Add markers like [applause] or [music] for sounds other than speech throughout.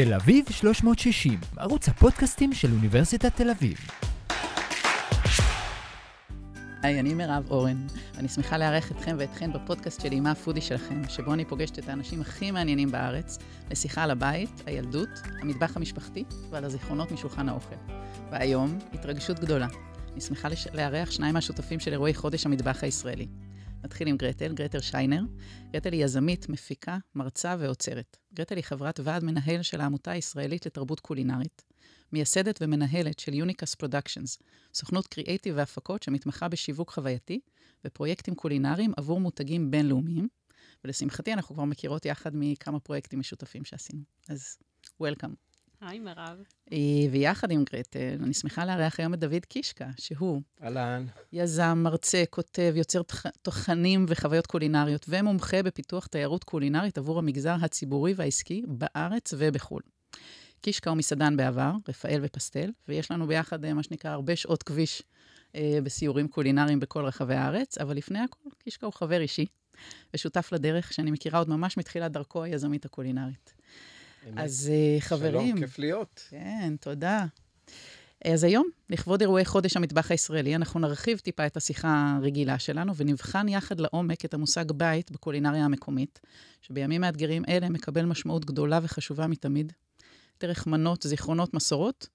תל אביב 360, ערוץ הפודקאסטים של אוניברסיטת תל אביב. היי, אני מירב אורן, ואני שמחה לארח אתכם ואתכן בפודקאסט שלי, מה הפודי שלכם, שבו אני פוגשת את האנשים הכי מעניינים בארץ, לשיחה על הבית, הילדות, המטבח המשפחתי ועל הזיכרונות משולחן האוכל. והיום, התרגשות גדולה. אני שמחה לארח שניים מהשותפים של אירועי חודש המטבח הישראלי, נתחיל עם גרטל, גרטל שיינר. גרטל היא יזמית, מפיקה, מרצה ועוצרת. גרטל היא חברת ועד מנהל של העמותה הישראלית לתרבות קולינרית, מייסדת ומנהלת של יוניקס פרודקשנס, סוכנות קריאייטיב והפקות שמתמחה בשיווק חווייתי ופרויקטים קולינריים עבור מותגים בינלאומיים, ולשמחתי אנחנו כבר מכירות יחד מכמה פרויקטים משותפים שעשינו. אז וולקאם. היי, מירב. אה, ויחד עם גרטל, אני שמחה לארח היום את דוד קישקה, שהוא... אהלן. יזם, מרצה, כותב, יוצר תוכנים וחוויות קולינריות, ומומחה בפיתוח תיירות קולינרית עבור המגזר הציבורי והעסקי בארץ ובחו"ל. קישקה הוא מסעדן בעבר, רפאל ופסטל, ויש לנו ביחד אה, מה שנקרא הרבה שעות כביש אה, בסיורים קולינריים בכל רחבי הארץ, אבל לפני הכול, קישקה הוא חבר אישי ושותף לדרך שאני מכירה עוד ממש מתחילת דרכו היזמית הקולינרית. אז אה, חברים... שלום, כיף להיות. כן, תודה. אז היום, לכבוד אירועי חודש המטבח הישראלי, אנחנו נרחיב טיפה את השיחה הרגילה שלנו ונבחן יחד לעומק את המושג בית בקולינריה המקומית, שבימים מאתגרים אלה מקבל משמעות גדולה וחשובה מתמיד, דרך מנות, זיכרונות, מסורות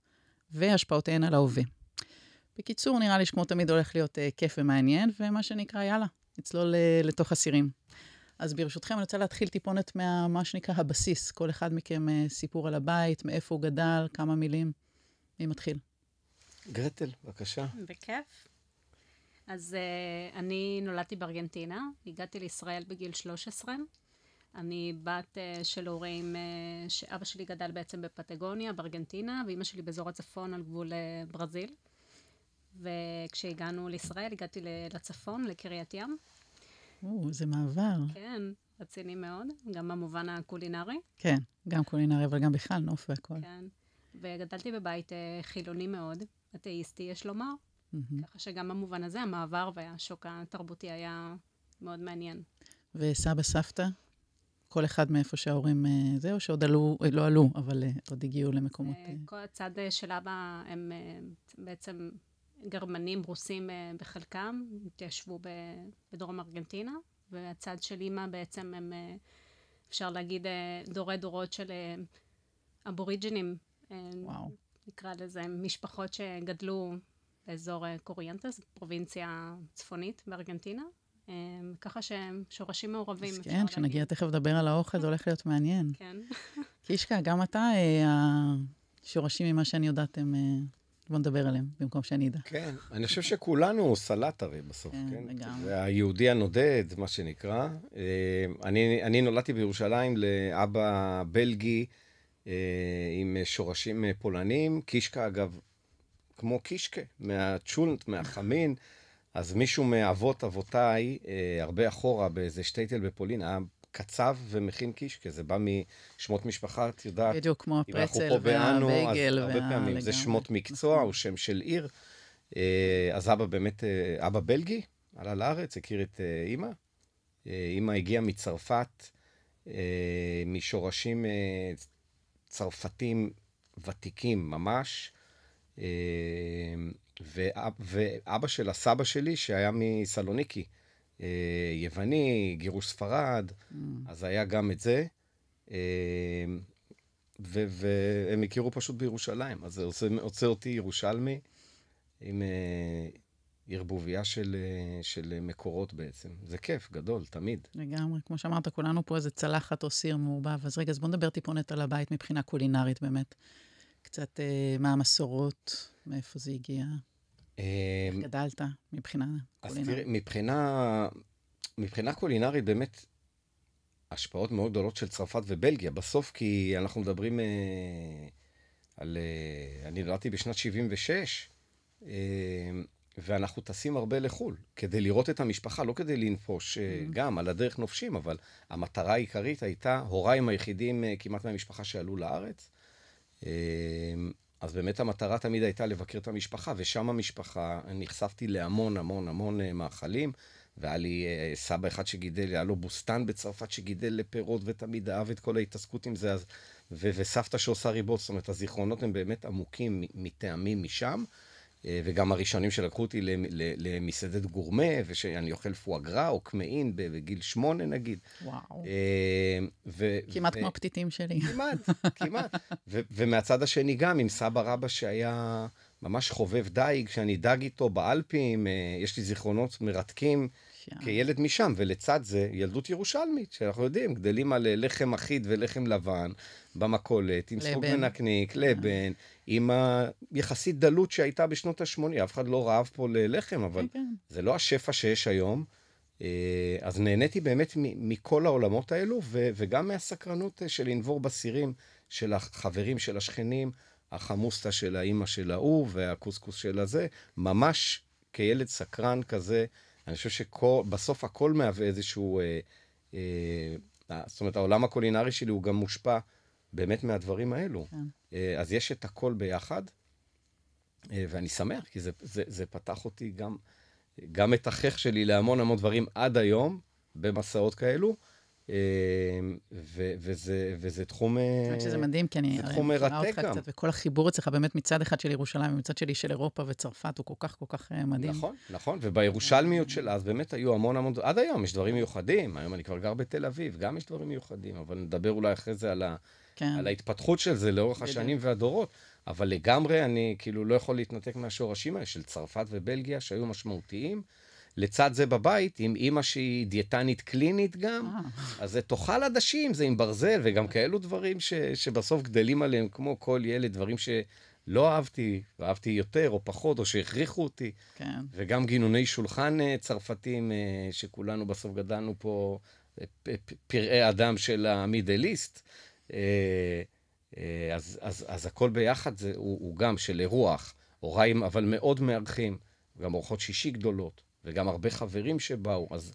והשפעותיהן על ההווה. בקיצור, נראה לי שכמו תמיד הולך להיות uh, כיף ומעניין, ומה שנקרא, יאללה, נצלול uh, לתוך הסירים. אז ברשותכם, אני רוצה להתחיל טיפונת ממה שנקרא הבסיס. כל אחד מכם אה, סיפור על הבית, מאיפה הוא גדל, כמה מילים. מי מתחיל? גרטל, בבקשה. בכיף. אז uh, אני נולדתי בארגנטינה, הגעתי לישראל בגיל 13. אני בת uh, של הורים uh, שאבא שלי גדל בעצם בפטגוניה, בארגנטינה, ואימא שלי באזור הצפון על גבול uh, ברזיל. וכשהגענו לישראל, הגעתי לצפון, לקריית ים, או, זה מעבר. כן, רציני מאוד, גם במובן הקולינרי. כן, גם קולינרי, אבל גם בכלל נוף והכול. כן, וגדלתי בבית אה, חילוני מאוד, אתאיסטי, יש לומר. Mm-hmm. ככה שגם במובן הזה המעבר והשוק התרבותי היה מאוד מעניין. וסבא, סבתא? כל אחד מאיפה שההורים אה, זה, או שעוד עלו, אה, לא עלו, אבל עוד הגיעו למקומות... כל הצד של אבא, הם בעצם גרמנים, רוסים אה, בחלקם, התיישבו בדרום ארגנטינה, והצד של אימא בעצם הם, אה, אפשר להגיד, אה, דורי דורות של אבוריג'ינים. וואו. נקרא לזה, משפחות שגדלו באזור קוריאנטס, פרובינציה צפונית בארגנטינה. ככה שהם שורשים מעורבים. אז כן, כשנגיע תכף לדבר על האוכל, זה הולך להיות מעניין. כן. [laughs] קישקה, גם אתה, השורשים ממה שאני יודעת הם בוא נדבר עליהם, במקום שאני אדע. כן, אני חושב שכולנו סלט הרי בסוף, כן? כן, לגמרי. זה היהודי הנודד, מה שנקרא. אה, אני, אני נולדתי בירושלים לאבא בלגי אה, עם שורשים אה, פולנים. קישקה, אגב, כמו קישקה, מהצ'ולנט, מהחמין. אז מישהו מאבות אבותיי, הרבה אחורה, באיזה שטייטל בפולין, היה קצב ומכין קיש, כי זה בא משמות משפחה, את יודעת. בדיוק, כמו הפרצל והבייגל. והבייגל הרבה וה... פעמים לגמרי. זה שמות מקצוע הוא שם של עיר. אה, אז אבא באמת, אה, אבא בלגי, עלה לארץ, הכיר את אה, אימא. אימא הגיעה מצרפת, משורשים צרפתים ותיקים ממש. ואבא של הסבא שלי, שהיה מסלוניקי, אה, יווני, גירוש ספרד, mm. אז היה גם את זה. אה, והם הכירו פשוט בירושלים, אז זה עושה, אותי ירושלמי עם אה, ערבוביה של, של מקורות בעצם. זה כיף גדול, תמיד. לגמרי. כמו שאמרת, כולנו פה איזה צלחת או סיר מעורבב. אז רגע, אז בוא נדבר טיפונת על הבית מבחינה קולינרית באמת. קצת אה, מה המסורות, מאיפה זה הגיע. אמ, גדלת מבחינה קולינרית? אז תראי, מבחינה, מבחינה קולינרית באמת השפעות מאוד גדולות של צרפת ובלגיה. בסוף, כי אנחנו מדברים אה, על... אה, אני נולדתי בשנת 76, אה, ואנחנו טסים הרבה לחו"ל, כדי לראות את המשפחה, לא כדי לנפוש, אה, mm-hmm. גם על הדרך נופשים, אבל המטרה העיקרית הייתה, הוריים הם היחידים אה, כמעט מהמשפחה שעלו לארץ. אמ, אז באמת המטרה תמיד הייתה לבקר את המשפחה, ושם המשפחה, נחשפתי להמון המון המון אה, מאכלים, והיה לי אה, סבא אחד שגידל, היה לו בוסטן בצרפת שגידל לפירות, ותמיד אהב את כל ההתעסקות עם זה, אז, ו- וסבתא שעושה ריבות, זאת אומרת, הזיכרונות הם באמת עמוקים מטעמים משם. אה, וגם הראשונים שלקחו אותי למסעדת גורמה, ושאני אוכל פואגרה או קמעין בגיל שמונה נגיד. וואו. אה, ו- כמעט ו- כמו הפתיתים שלי. כמעט, [laughs] כמעט. ו- ומהצד השני גם, עם סבא רבא שהיה ממש חובב דייג, שאני דג איתו באלפים, אה, יש לי זיכרונות מרתקים. כן. כילד משם, ולצד זה ילדות ירושלמית, שאנחנו יודעים, גדלים על לחם אחיד ולחם לבן, במכולת, עם סוג מנקניק, כן. לבן, עם היחסית דלות שהייתה בשנות ה-80. אף אחד לא רעב פה ללחם, אבל כן, כן. זה לא השפע שיש היום. אה, אז נהניתי באמת מכל העולמות האלו, וגם מהסקרנות אה, של לנבור בסירים, של החברים, של השכנים, החמוסטה של האימא של ההוא והקוסקוס של הזה, ממש כילד סקרן כזה, אני חושב שבסוף הכל מהווה איזשהו... אה, אה, זאת אומרת, העולם הקולינרי שלי הוא גם מושפע באמת מהדברים האלו. כן. אה, אז יש את הכל ביחד, אה, ואני שמח, כי זה, זה, זה פתח אותי גם, גם את החייך שלי להמון המון דברים עד היום, במסעות כאלו. אה, ו- וזה, וזה תחום... האמת שזה מדהים, כי אני הרי מכירה אותך גם. קצת, וכל החיבור אצלך באמת מצד אחד של ירושלים ומצד שלי של אירופה וצרפת הוא כל כך כל כך מדהים. נכון, נכון, ובירושלמיות של אז באמת היו המון המון... עד היום יש דברים מיוחדים, היום אני כבר גר בתל אביב, גם יש דברים מיוחדים, אבל נדבר אולי אחרי זה על ה... כן. על ההתפתחות של זה לאורך בדיוק. השנים והדורות. אבל לגמרי אני כאילו לא יכול להתנתק מהשורשים האלה של צרפת ובלגיה, שהיו משמעותיים. לצד זה בבית, עם אימא שהיא דיאטנית קלינית גם, אה. אז זה תאכל עדשים, זה עם ברזל, וגם כאלו דברים ש, שבסוף גדלים עליהם, כמו כל ילד, דברים שלא אהבתי, ואהבתי יותר או פחות, או שהכריחו אותי. כן. וגם גינוני שולחן אה, צרפתים, אה, שכולנו בסוף גדלנו פה, פראי אדם של המידליסט. אה, אה, אז, אז, אז הכל ביחד זה, הוא, הוא גם של אירוח, הוריים אבל מאוד מארחים, גם אורחות שישי גדולות, וגם הרבה חברים שבאו, אז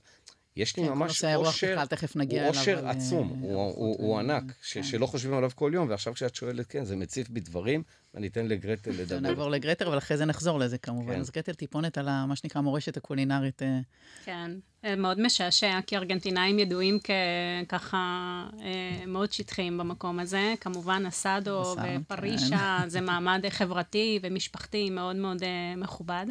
יש לי כן, ממש אושר, הוא תכף נגיע אושר אה, עצום, הוא, הוא, הוא אה, ענק, ש, כן. שלא חושבים עליו כל יום, ועכשיו כשאת שואלת, כן, זה מציף בי דברים, ואני אתן לגרטל [laughs] לדבר. נעבור לגרטל, אבל אחרי זה נחזור לזה כמובן. כן. אז גרטל טיפונת על מה שנקרא המורשת הקולינרית. אה. כן, מאוד משעשע, כי ארגנטינאים ידועים כככה מאוד שטחיים במקום הזה. כמובן, אסדו כן. ופרישה, כן. זה מעמד חברתי ומשפחתי מאוד מאוד מכובד.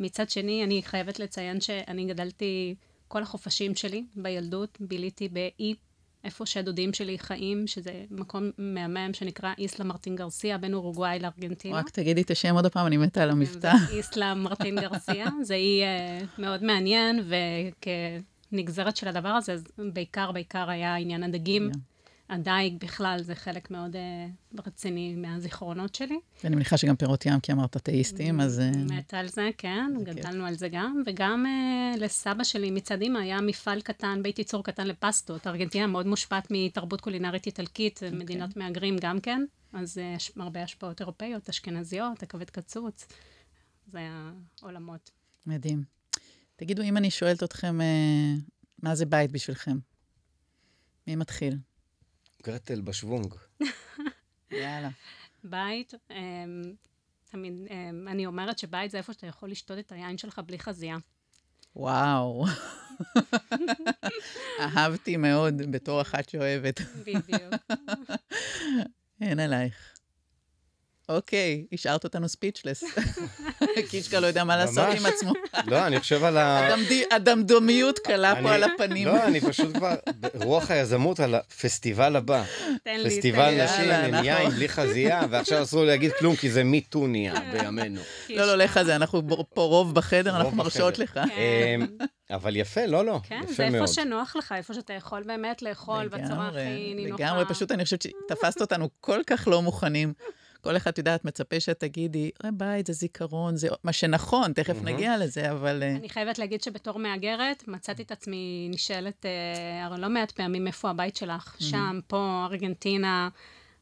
מצד שני, אני חייבת לציין שאני גדלתי... כל החופשים שלי בילדות ביליתי באי, איפה שהדודים שלי חיים, שזה מקום מהמם שנקרא איסלה מרטין גרסיה, בין אורוגוואי לארגנטינה. רק תגידי את השם עוד פעם, אני מתה על כן, המבטא. איסלה מרטין גרסיה, [laughs] זה אי uh, מאוד מעניין, וכנגזרת של הדבר הזה, בעיקר, בעיקר היה עניין הדגים. הדייג בכלל זה חלק מאוד uh, רציני מהזיכרונות שלי. ואני מניחה שגם פירות ים, כי אמרת אתאיסטים, אז... אה, מת על זה, כן, זה גדלנו כיף. על זה גם. וגם uh, לסבא שלי מצד אימא היה מפעל קטן, בית ייצור קטן לפסטות. ארגנטינה מאוד מושפעת מתרבות קולינרית איטלקית, okay. אוקיי. מדינת מהגרים גם כן, אז יש הרבה השפעות אירופאיות, אשכנזיות, הכבד קצוץ, זה העולמות. מדהים. תגידו, אם אני שואלת אתכם, מה זה בית בשבילכם? מי מתחיל? גרטל בשוונג. [laughs] יאללה. בית, אמ, תמיד, אמ, אני אומרת שבית זה איפה שאתה יכול לשתות את היין שלך בלי חזייה. וואו. [laughs] אהבתי מאוד בתור אחת שאוהבת. בדיוק. אין [laughs] עלייך. אוקיי, השארת אותנו ספיצ'לס. [laughs] קישקה לא יודע מה לעשות עם עצמו. לא, אני חושב על ה... הדמדומיות קלה פה על הפנים. לא, אני פשוט כבר... רוח היזמות על הפסטיבל הבא. תן לי, פסטיבל נשים עם יין בלי חזייה, ועכשיו אסור להגיד כלום, כי זה מיטוניה [laughs] בימינו. לא, לא, לך זה, אנחנו פה רוב בחדר, אנחנו מרשות לך. כן. אמ, אבל יפה, לא, לא. כן, יפה מאוד. כן, זה איפה שנוח לך, איפה שאתה יכול באמת לאכול בצורה הכי נינוחה. לגמרי, לגמרי, פשוט אני חושבת שתפסת אותנו כל כך לא מוכנים. כל אחד, את יודעת, מצפה שתגידי, תגידי, אה, בית זה זיכרון, זה מה שנכון, תכף mm-hmm. נגיע לזה, אבל... אה, אני חייבת להגיד שבתור מהגרת, מצאתי את עצמי נשאלת, אה, הרי לא מעט פעמים, איפה הבית שלך? Mm-hmm. שם, פה, ארגנטינה.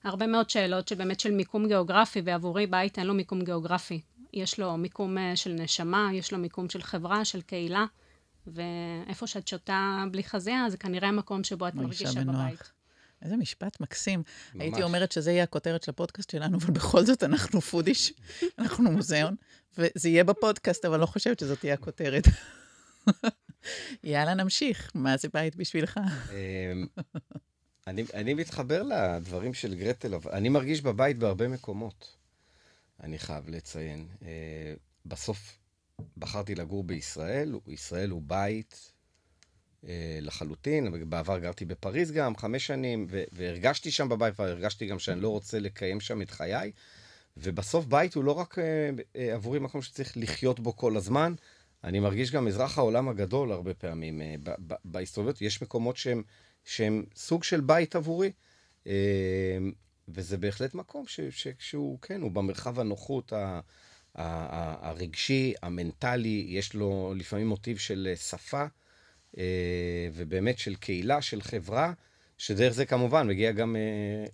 הרבה מאוד שאלות של באמת של מיקום גיאוגרפי, ועבורי בית אין לו מיקום גיאוגרפי. יש לו מיקום של נשמה, יש לו מיקום של חברה, של קהילה, ואיפה שאת שותה בלי חזיה, זה כנראה המקום שבו את מרגישה בנוח. בבית. איזה משפט מקסים. ממש. הייתי אומרת שזה יהיה הכותרת של הפודקאסט שלנו, אבל בכל זאת אנחנו פודיש, [laughs] אנחנו מוזיאון, וזה יהיה בפודקאסט, אבל לא חושבת שזאת תהיה הכותרת. [laughs] יאללה, נמשיך. מה זה בית בשבילך? אמ, אני, אני מתחבר לדברים של גרטל, אבל אני מרגיש בבית בהרבה מקומות, אני חייב לציין. אה, בסוף בחרתי לגור בישראל, ישראל הוא בית, אה, לחלוטין. בעבר גרתי בפריז גם, חמש שנים, והרגשתי שם בבית, והרגשתי גם שאני לא רוצה לקיים שם את חיי. ובסוף בית הוא לא רק אה, אה, עבורי מקום שצריך לחיות בו כל הזמן, אני מרגיש גם אזרח העולם הגדול הרבה פעמים. בהסתובבות יש מקומות שהם, שהם סוג של בית עבורי, וזה בהחלט מקום ש, ש, שהוא, כן, הוא במרחב הנוחות ה, ה, ה, הרגשי, המנטלי, יש לו לפעמים מוטיב של שפה. אה, ובאמת של קהילה, של חברה, שדרך זה כמובן מגיע גם אה,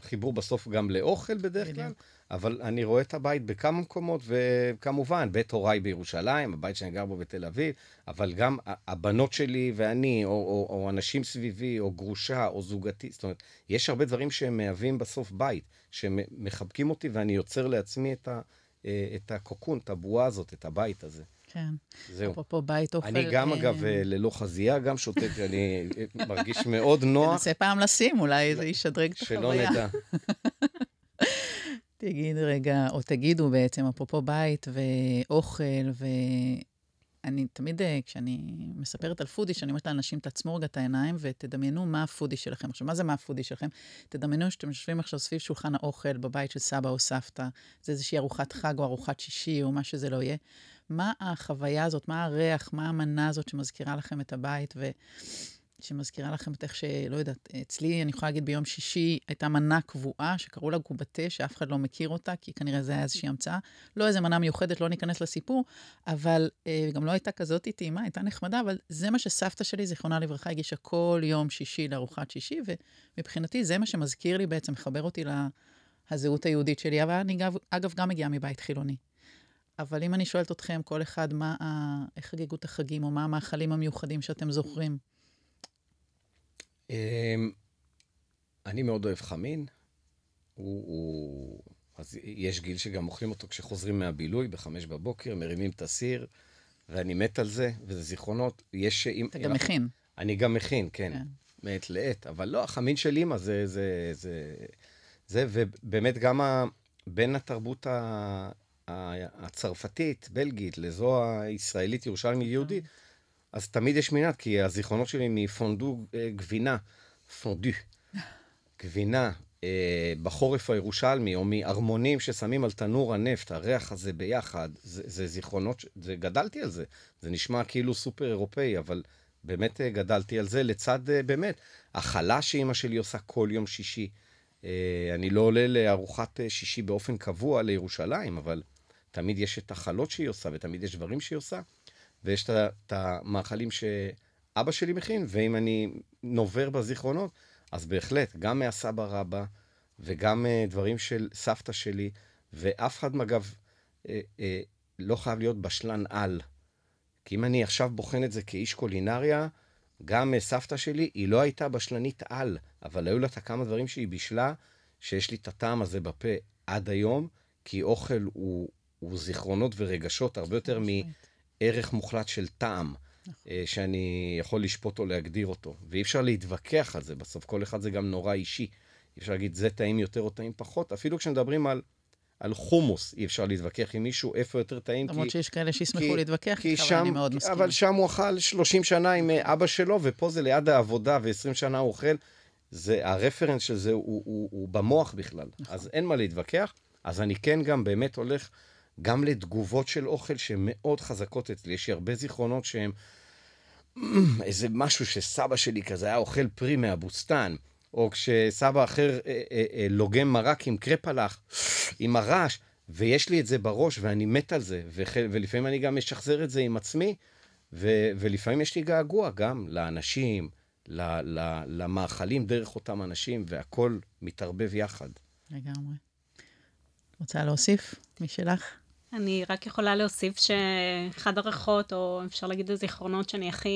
חיבור בסוף גם לאוכל בדרך כלל, אבל אני רואה את הבית בכמה מקומות, וכמובן, בית הוריי בירושלים, הבית שאני גר בו בתל אביב, אבל גם הבנות שלי ואני, או, או, או אנשים סביבי, או גרושה, או זוגתי, זאת אומרת, יש הרבה דברים שהם מהווים בסוף בית, שמחבקים אותי ואני יוצר לעצמי את, ה, אה, את הקוקון, את הבועה הזאת, את הבית הזה. כן. זהו. אפרופו בית אוכל. אני גם, אה, אגב, אה, ללא חזייה, גם שותק, [laughs] אני אה, מרגיש מאוד נוח. תנסה פעם לשים, אולי זה לא, ישדרג את החוויה. שלא נדע. [laughs] תגיד רגע, או תגידו בעצם, אפרופו בית ואוכל, ואני תמיד, כשאני מספרת על פודי, שאני אומרת לאנשים, תעצמו רגע את העיניים ותדמיינו מה הפודי שלכם. עכשיו, מה זה מה הפודי שלכם? תדמיינו שאתם יושבים עכשיו סביב שולחן האוכל בבית של סבא או סבתא, זה איזושהי ארוחת חג או ארוחת שישי או מה שזה לא יהיה. מה החוויה הזאת, מה הריח, מה המנה הזאת שמזכירה לכם את הבית, ושמזכירה לכם את איך ש... לא יודעת, אצלי, אני יכולה להגיד, ביום שישי הייתה מנה קבועה שקראו לה גובטה, שאף אחד לא מכיר אותה, כי כנראה זה היה איזושהי אוקיי. המצאה. לא איזה מנה מיוחדת, לא ניכנס לסיפור, אבל אה, גם לא הייתה כזאת טעימה, הייתה נחמדה, אבל זה מה שסבתא שלי, זיכרונה לברכה, הגישה כל יום שישי לארוחת שישי, ומבחינתי זה מה שמזכיר לי בעצם, מחבר אותי לה... הזהות היהודית שלי, אבל אני אגב, אגב גם מגיעה מבית חילוני. אבל אם אני שואלת אתכם, כל אחד, מה, ה... איך חגגו את החגים, או מה המאכלים המיוחדים שאתם זוכרים? אמ, אני מאוד אוהב חמין. הוא, הוא... אז יש גיל שגם אוכלים אותו כשחוזרים מהבילוי בחמש בבוקר, מרימים את הסיר, ואני מת על זה, וזה זיכרונות. יש... אתה גם מכין. אני גם מכין, כן. כן. מעת לעת, אבל לא, החמין של אימא זה, זה, זה, זה, ובאמת גם ה, בין התרבות ה, הצרפתית, בלגית, לזו הישראלית, ירושלמית, יהודית, אז תמיד יש מנעד, כי הזיכרונות שלי מפונדו אה, גבינה, פונדו, [laughs] גבינה, אה, בחורף הירושלמי, או מארמונים ששמים על תנור הנפט, הריח הזה ביחד, זה, זה זיכרונות, זה, גדלתי על זה. זה נשמע כאילו סופר אירופאי, אבל באמת אה, גדלתי על זה, לצד אה, באמת, החלה שאימא שלי עושה כל יום שישי. אה, אני לא עולה לארוחת אה, שישי באופן קבוע לירושלים, אבל... תמיד יש את החלות שהיא עושה, ותמיד יש דברים שהיא עושה, ויש את המאכלים שאבא שלי מכין, ואם אני נובר בזיכרונות, אז בהחלט, גם מהסבא רבא, וגם uh, דברים של סבתא שלי, ואף אחד, אגב, uh, uh, לא חייב להיות בשלן על. כי אם אני עכשיו בוחן את זה כאיש קולינריה, גם סבתא שלי, היא לא הייתה בשלנית על, אבל היו לה את הכמה דברים שהיא בישלה, שיש לי את הטעם הזה בפה עד היום, כי אוכל הוא הוא זיכרונות ורגשות הרבה יותר מערך מוחלט של טעם. נכון. אה, שאני יכול לשפוט או להגדיר אותו. ואי אפשר להתווכח על זה, בסוף כל אחד זה גם נורא אישי. אי אפשר להגיד זה טעים יותר או טעים פחות, אפילו כשמדברים על, על חומוס, אי אפשר להתווכח עם מישהו איפה יותר טעים. למרות שיש כאלה שישמחו להתווכח איתך, שם, אני מאוד מסכים. אבל שם הוא אכל 30 שנה עם אה, אבא שלו, ופה זה ליד העבודה, ו-20 שנה הוא אוכל. זה, הרפרנס של זה הוא, הוא, הוא, הוא במוח בכלל, נכון. אז אין מה להתווכח. אז אני כן גם באמת הולך גם לתגובות של אוכל שהן מאוד חזקות אצלי. יש לי הרבה זיכרונות שהן [clears throat] איזה משהו שסבא שלי כזה היה אוכל פרי מהבוסתן, או כשסבא אחר אה, אה, אה, לוגם מרק עם קרפלח, [sniffs] עם הרעש, ויש לי את זה בראש ואני מת על זה, וחל, ולפעמים אני גם משחזר את זה עם עצמי, ו, ולפעמים יש לי געגוע גם לאנשים, למאכלים דרך אותם אנשים, והכול מתערבב יחד. לגמרי. רוצה להוסיף משלך? אני רק יכולה להוסיף שאחד הריחות, או אפשר להגיד הזיכרונות שאני הכי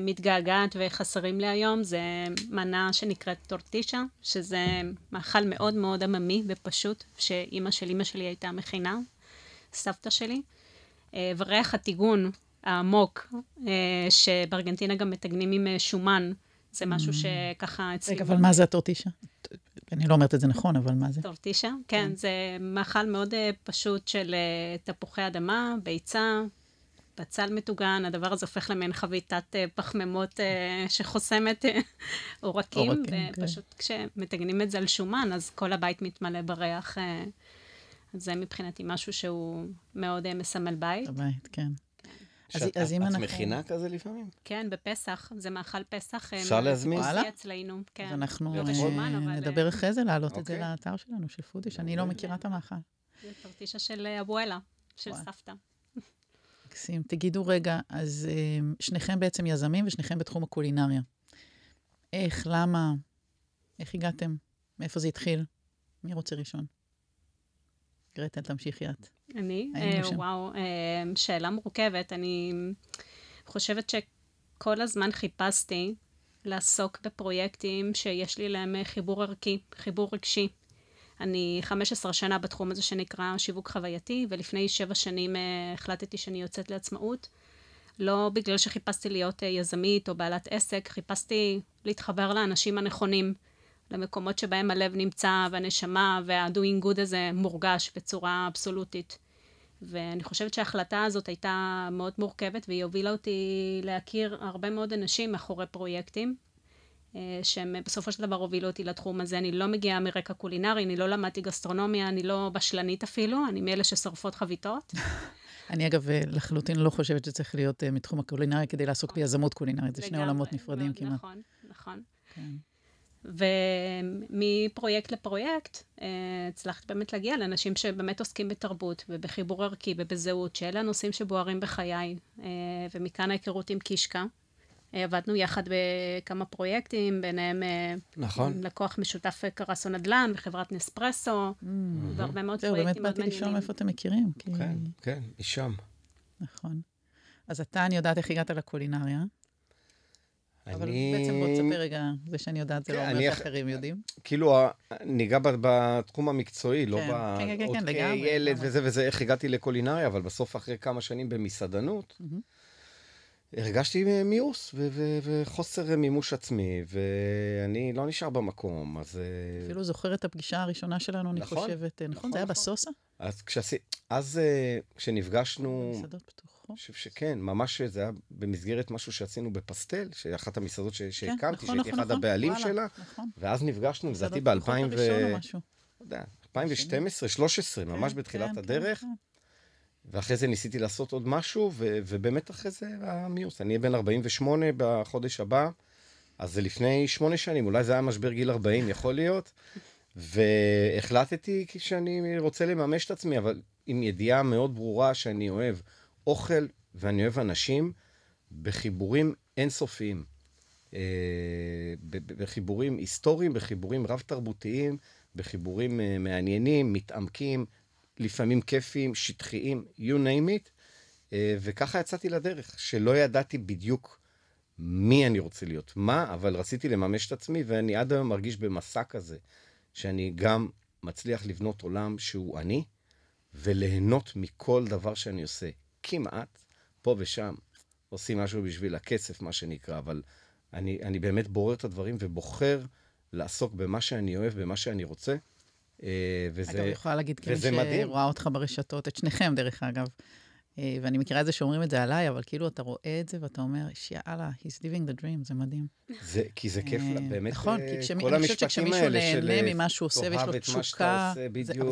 uh, מתגעגעת וחסרים לי היום, זה מנה שנקראת טורטישה, שזה מאכל מאוד מאוד עממי ופשוט, שאימא של אימא שלי הייתה מכינה, סבתא שלי. Uh, וריח הטיגון העמוק, uh, שבארגנטינה גם מתגנים עם שומן, זה משהו mm. שככה אצלי... רגע, אבל מה זה הטורטישה? אני לא אומרת את זה נכון, אבל מה זה? טורטישה, כן, כן. זה מאכל מאוד אה, פשוט של אה, תפוחי אדמה, ביצה, בצל מטוגן, הדבר הזה הופך למעין חביתת אה, פחמימות שחוסמת עורקים, עורקים ופשוט כן. כשמטגנים את זה על שומן, אז כל הבית מתמלא בריח. זה מבחינתי משהו שהוא מאוד מסמל בית. הבית, כן. אז, שאת, אז אם את אנחנו... את מכינה כזה לפעמים? כן, בפסח, זה מאכל פסח. אפשר להזמין? וואלה? אצלנו, כן. אז אנחנו לא אה, נדבר אחרי זה, אוקיי. להעלות את זה אוקיי. לאתר שלנו, של פודיש, אני לא מכירה את המאכל. זה פרטישה של אה, אבואלה, של סבתא. מקסים. תגידו רגע, אז אה, שניכם בעצם יזמים ושניכם בתחום הקולינריה. איך, למה, איך הגעתם? מאיפה זה התחיל? מי רוצה ראשון? גרטל, תמשיכי את. אני? אה, וואו, אה, שאלה מורכבת. אני חושבת שכל הזמן חיפשתי לעסוק בפרויקטים שיש לי להם אה, חיבור ערכי, חיבור רגשי. אני 15 שנה בתחום הזה שנקרא שיווק חווייתי, ולפני שבע שנים אה, החלטתי שאני יוצאת לעצמאות. לא בגלל שחיפשתי להיות אה, יזמית או בעלת עסק, חיפשתי להתחבר לאנשים הנכונים, למקומות שבהם הלב נמצא והנשמה וה-doing good הזה מורגש בצורה אבסולוטית. ואני חושבת שההחלטה הזאת הייתה מאוד מורכבת, והיא הובילה אותי להכיר הרבה מאוד אנשים מאחורי פרויקטים, אה, שהם בסופו של דבר הובילו אותי לתחום הזה. אני לא מגיעה מרקע קולינרי, אני לא למדתי גסטרונומיה, אני לא בשלנית אפילו, אני מאלה ששורפות חביתות. [laughs] אני אגב לחלוטין לא חושבת שצריך להיות אה, מתחום הקולינרי כדי לעסוק נכון. ביזמות קולינרית, זה שני עולמות נפרדים לא, כמעט. נכון, נכון. כן. ומפרויקט לפרויקט אה, הצלחתי באמת להגיע לאנשים שבאמת עוסקים בתרבות ובחיבור ערכי ובזהות, שאלה הנושאים שבוערים בחיי, אה, ומכאן ההיכרות עם קישקה. אה, עבדנו יחד בכמה פרויקטים, ביניהם נכון. לקוח משותף קרסו נדל"ן וחברת נספרסו, mm-hmm. והרבה מאוד פרויקטים מאוד מעניינים. באמת באתי לשאול מאיפה אתם מכירים. כי... כן, כן, משם. נכון. אז אתה, אני יודעת איך הגעת לקולינריה. אבל אני... בעצם בוא תספר רגע, זה שאני יודעת, זה לא כן, לא אומר שאחרים אח... יודעים. כאילו, ניגע בתחום המקצועי, כן, לא כן, בעוד כן, כן, כן, לגמרי. ילד וזה וזה, איך הגעתי לקולינריה, אבל בסוף, אחרי כמה שנים במסעדנות, הרגשתי מיאוס וחוסר מימוש עצמי, ואני לא נשאר במקום, אז... אה, אפילו זוכר את הפגישה הראשונה שלנו, נכון, אני חושבת, אה, נכון? נכון, זה נכון. היה בסוסה? אז, כשעשי, אז אה, כשנפגשנו... מסעדות פתוחות. אני נכון. חושב שכן, ממש זה היה במסגרת משהו שעשינו בפסטל, שאחת המסעדות ש- כן, שהקמתי, נכון, שהייתי נכון, אחד נכון, הבעלים וואלה, שלה, נכון. ואז נפגשנו, לדעתי ב-2000 ו... לא יודע, 2012, 13, כן, ממש כן, בתחילת כן, הדרך. כן, כן, ואחרי זה ניסיתי לעשות עוד משהו, ו- ובאמת אחרי זה המיוס. אני אהיה בן 48 בחודש הבא, אז זה לפני שמונה שנים, אולי זה היה משבר גיל 40, יכול להיות. והחלטתי שאני רוצה לממש את עצמי, אבל עם ידיעה מאוד ברורה שאני אוהב אוכל ואני אוהב אנשים בחיבורים אינסופיים. אה, בחיבורים היסטוריים, בחיבורים רב-תרבותיים, בחיבורים אה, מעניינים, מתעמקים, לפעמים כיפיים, שטחיים, you name it. אה, וככה יצאתי לדרך, שלא ידעתי בדיוק מי אני רוצה להיות, מה, אבל רציתי לממש את עצמי, ואני עד היום מרגיש במסע כזה, שאני גם מצליח לבנות עולם שהוא אני, וליהנות מכל דבר שאני עושה. כמעט, פה ושם, עושים משהו בשביל הכסף, מה שנקרא, אבל אני, אני באמת בורר את הדברים ובוחר לעסוק במה שאני אוהב, במה שאני רוצה. אה, וזה, מדהים. אגב, אני יכולה להגיד כמי שרואה אותך ברשתות, את שניכם דרך אגב, אה, ואני מכירה את זה שאומרים את זה עליי, אבל כאילו אתה רואה את זה ואתה אומר, שיאללה, he's living the dream, זה מדהים. זה, כי זה כיף, אה, באמת, נכון, כי כל המשפטים האלה של נהנה ממה שהוא עושה ויש לו תשוקה, זה,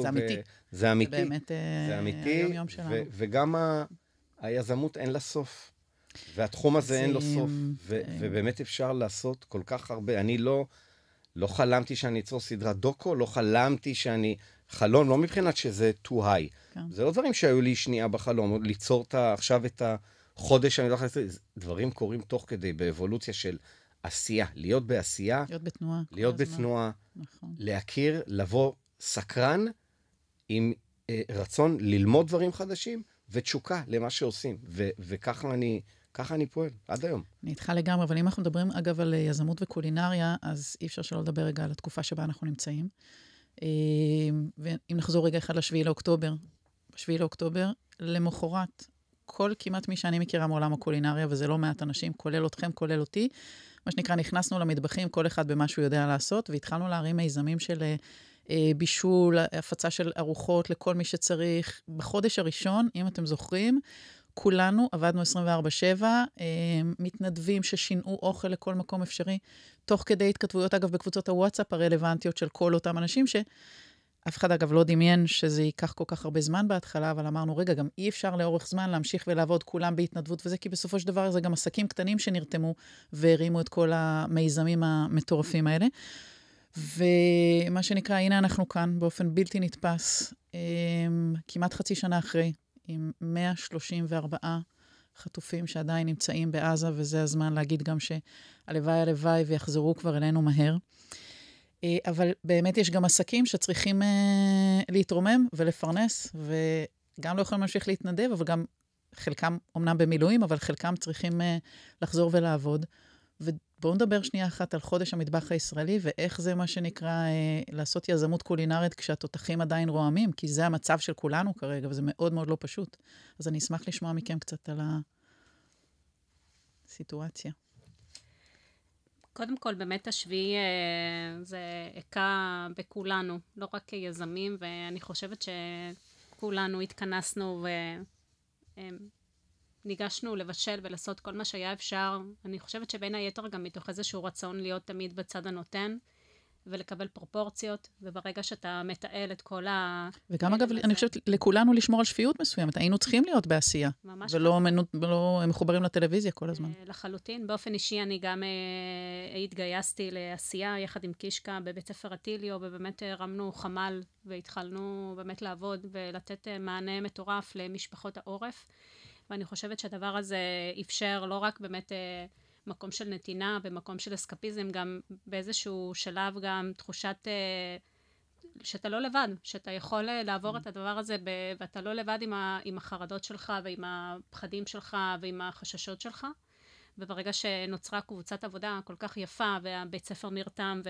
אמיתי. זה אמיתי, זה אמיתי, וגם היזמות אין לה סוף. והתחום הזה אין לו סוף, כן. ובאמת אפשר לעשות כל כך הרבה. אני לא, לא חלמתי שאני אצור סדרת דוקו, לא חלמתי שאני... חלום, לא מבחינת שזה too high. כן. זה לא דברים שהיו לי שנייה בחלום, ליצור את ה, עכשיו את החודש שאני הולך לא לעשות, דברים קורים תוך כדי, באבולוציה של עשייה. להיות בעשייה. להיות בתנועה. להיות בתנועה. נכון. להכיר, לבוא סקרן, עם אה, רצון ללמוד דברים חדשים, ותשוקה למה שעושים, ו- וככה אני... ככה אני פועל, עד היום. אני איתך לגמרי, אבל אם אנחנו מדברים, אגב, על אה, יזמות וקולינריה, אז אי אפשר שלא לדבר רגע על התקופה שבה אנחנו נמצאים. אה, ואם נחזור רגע אחד לשביעי לאוקטובר, בשביעי לאוקטובר, למחרת, כל כמעט מי שאני מכירה מעולם הקולינריה, וזה לא מעט אנשים, כולל אתכם, כולל אותי, מה שנקרא, נכנסנו למטבחים, כל אחד במה שהוא יודע לעשות, והתחלנו להרים מיזמים של אה, אה, בישול, הפצה של ארוחות לכל מי שצריך. בחודש הראשון, אם אתם זוכרים, כולנו עבדנו 24-7, אה, מתנדבים ששינעו אוכל לכל מקום אפשרי, תוך כדי התכתבויות, אגב, בקבוצות הוואטסאפ הרלוונטיות של כל אותם אנשים שאף אחד, אגב, לא דמיין שזה ייקח כל כך הרבה זמן בהתחלה, אבל אמרנו, רגע, גם אי אפשר לאורך זמן להמשיך ולעבוד כולם בהתנדבות וזה, כי בסופו של דבר זה גם עסקים קטנים שנרתמו והרימו את כל המיזמים המטורפים האלה. ומה שנקרא, הנה אנחנו כאן באופן בלתי נתפס, אמ, כמעט חצי שנה אחרי, עם 134 חטופים שעדיין נמצאים בעזה, וזה הזמן להגיד גם שהלוואי הלוואי ויחזרו כבר אלינו מהר. אה, אבל באמת יש גם עסקים שצריכים אה, להתרומם ולפרנס, וגם לא יכולים להמשיך להתנדב, אבל גם חלקם אומנם במילואים, אבל חלקם צריכים אה, לחזור ולעבוד. בואו נדבר שנייה אחת על חודש המטבח הישראלי, ואיך זה מה שנקרא אה, לעשות יזמות קולינרית כשהתותחים עדיין רועמים, כי זה המצב של כולנו כרגע, וזה מאוד מאוד לא פשוט. אז אני אשמח לשמוע מכם קצת על הסיטואציה. קודם כל, באמת השביעי אה, זה הכה בכולנו, לא רק כיזמים, ואני חושבת שכולנו התכנסנו ו... אה, ניגשנו לבשל ולעשות כל מה שהיה אפשר. אני חושבת שבין היתר גם מתוך איזשהו רצון להיות תמיד בצד הנותן. ולקבל פרופורציות, וברגע שאתה מתעל את כל ה... וגם אגב, הזה... אני חושבת לכולנו לשמור על שפיות מסוימת, היינו צריכים להיות בעשייה. ממש. ולא מנות, לא מחוברים לטלוויזיה כל הזמן. אה, לחלוטין. באופן אישי אני גם אה, התגייסתי לעשייה יחד עם קישקה בבית ספר אטיליו, ובאמת הרמנו חמ"ל, והתחלנו באמת לעבוד ולתת אה, מענה מטורף למשפחות העורף. אה, ואני חושבת שהדבר הזה אפשר לא רק באמת אה, מקום של נתינה ומקום של אסקפיזם, גם באיזשהו שלב גם תחושת... אה, שאתה לא לבד, שאתה יכול אה, לעבור את mm-hmm. הדבר הזה ואתה לא לבד עם, ה, עם החרדות שלך ועם הפחדים שלך ועם החששות שלך. וברגע שנוצרה קבוצת עבודה כל כך יפה והבית ספר נרתם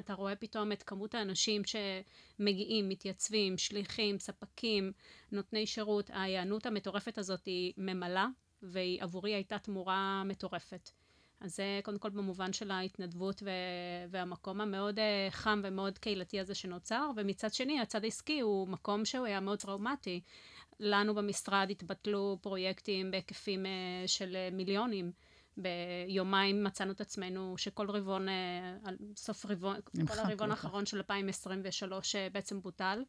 אתה רואה פתאום את כמות האנשים שמגיעים, מתייצבים, שליחים, ספקים, נותני שירות, ההיענות המטורפת הזאת היא ממלאה, והיא עבורי הייתה תמורה מטורפת. אז זה קודם כל במובן של ההתנדבות ו- והמקום המאוד אה, חם ומאוד קהילתי הזה שנוצר, ומצד שני הצד העסקי הוא מקום שהוא היה מאוד טראומטי. לנו במשרד התבטלו פרויקטים בהיקפים אה, של אה, מיליונים. ביומיים מצאנו את עצמנו שכל רבעון, אה, סוף רבעון, כל הרבעון האחרון של 2023 אה, בעצם בוטל.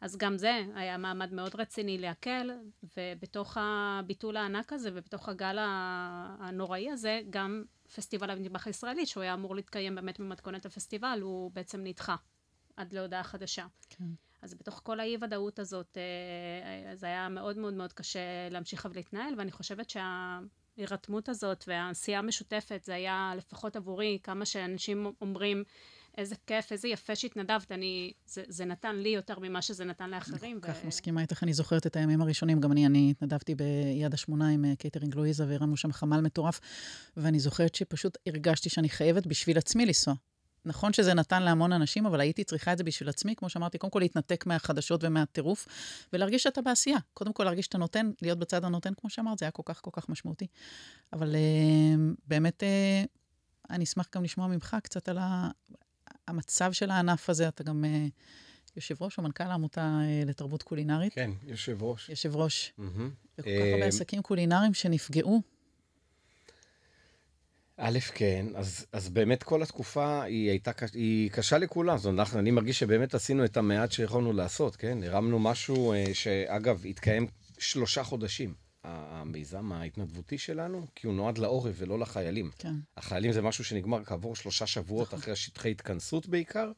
אז גם זה היה מעמד מאוד רציני להקל, ובתוך הביטול הענק הזה ובתוך הגל הנוראי הזה, גם פסטיבל המטבח הישראלי, שהוא היה אמור להתקיים באמת במתכונת הפסטיבל, הוא בעצם נדחה עד להודעה חדשה. כן. אז בתוך כל האי-ודאות הזאת, אה, זה היה מאוד מאוד מאוד קשה להמשיך ולהתנהל, ואני חושבת שה... ההירתמות הזאת והעשייה המשותפת, זה היה לפחות עבורי, כמה שאנשים אומרים, איזה כיף, איזה יפה שהתנדבת, אני, זה, זה נתן לי יותר ממה שזה נתן לאחרים. אני כל כך ו... מסכימה איתך, אני זוכרת את הימים הראשונים, גם אני, אני התנדבתי ביד השמונה עם אה, קייטרינג לואיזה, והרמנו שם חמל מטורף, ואני זוכרת שפשוט הרגשתי שאני חייבת בשביל עצמי לנסוע. נכון שזה נתן להמון אנשים, אבל הייתי צריכה את זה בשביל עצמי, כמו שאמרתי, קודם כל להתנתק מהחדשות ומהטירוף, ולהרגיש שאתה בעשייה. קודם כל להרגיש שאתה נותן, להיות בצד הנותן, כמו שאמרת, זה היה כל כך כל כך משמעותי. אבל uh, באמת, uh, אני אשמח גם לשמוע ממך קצת על ה... המצב של הענף הזה. אתה גם uh, אה, יושב ראש או מנכ"ל העמותה uh, לתרבות קולינרית. כן, יושב ראש. יושב ראש. Mm-hmm. וכל כך הרבה עסקים קולינריים שנפגעו. א', כן, אז, אז באמת כל התקופה היא הייתה, היא קשה לכולם, זאת אומרת, אני מרגיש שבאמת עשינו את המעט שיכולנו לעשות, כן? הרמנו משהו אה, שאגב, התקיים שלושה חודשים. המיזם ההתנדבותי שלנו, כי הוא נועד לעורף ולא לחיילים. כן. החיילים זה משהו שנגמר כעבור שלושה שבועות נכון. אחרי השטחי התכנסות בעיקר,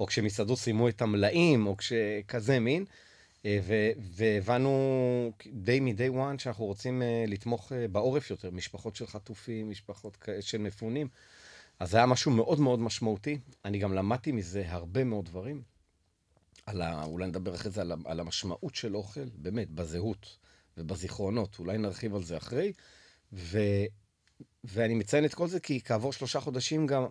או כשמסעדות סיימו את המלאים, או כשכזה מין. אה, והבנו די מ-day one שאנחנו רוצים אה, לתמוך אה, בעורף יותר, משפחות של חטופים, משפחות של מפונים. אז זה היה משהו מאוד מאוד משמעותי. אני גם למדתי מזה הרבה מאוד דברים. על ה... אולי נדבר אחרי זה על, ה... על המשמעות של אוכל, באמת, בזהות ובזיכרונות. אולי נרחיב על זה אחרי. ו... ואני מציין את כל זה כי כעבור שלושה חודשים גם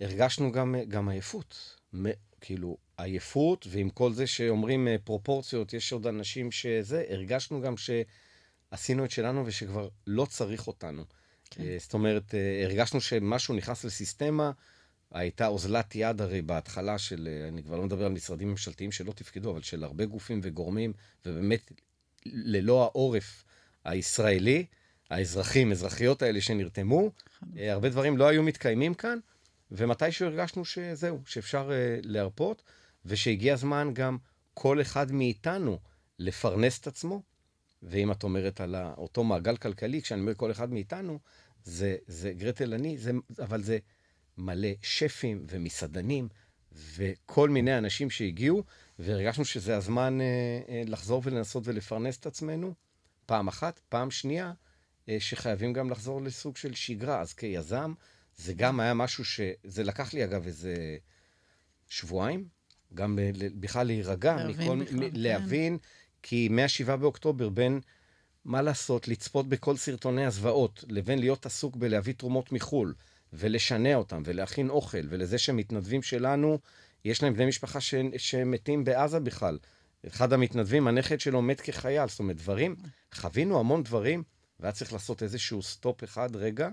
הרגשנו גם, גם עייפות. מ... כאילו, העייפות, ועם כל זה שאומרים אה, פרופורציות, יש עוד אנשים שזה, הרגשנו גם שעשינו את שלנו ושכבר לא צריך אותנו. כן. אה, זאת אומרת, אה, הרגשנו שמשהו נכנס לסיסטמה, הייתה אוזלת יד הרי בהתחלה של, אני כבר לא מדבר על משרדים ממשלתיים שלא תפקדו, אבל של הרבה גופים וגורמים, ובאמת ללא העורף הישראלי, האזרחים, אזרחיות האלה שנרתמו, הרבה דברים לא היו מתקיימים כאן, ומתישהו הרגשנו שזהו, שאפשר להרפות. ושהגיע הזמן גם כל אחד מאיתנו לפרנס את עצמו. ואם את אומרת על אותו מעגל כלכלי, כשאני אומר כל אחד מאיתנו, זה, זה גרטל אני, זה, אבל זה מלא שפים ומסעדנים וכל מיני אנשים שהגיעו, והרגשנו שזה הזמן אה, אה, לחזור ולנסות ולפרנס את עצמנו, פעם אחת. פעם שנייה, אה, שחייבים גם לחזור לסוג של שגרה. אז כיזם, זה גם היה משהו ש... זה לקח לי, אגב, איזה שבועיים, גם בכלל להירגע, מכל, בכלל, כן. להבין, כן. כי מ-7 באוקטובר בין, מה לעשות, לצפות בכל סרטוני הזוועות, לבין להיות עסוק בלהביא תרומות מחו"ל, ולשנע אותם, ולהכין אוכל, ולזה שמתנדבים שלנו, יש להם בני משפחה ש- שמתים בעזה בכלל. אחד המתנדבים, הנכד שלו מת כחייל, זאת אומרת, דברים, חווינו המון דברים, והיה צריך לעשות איזשהו סטופ אחד רגע,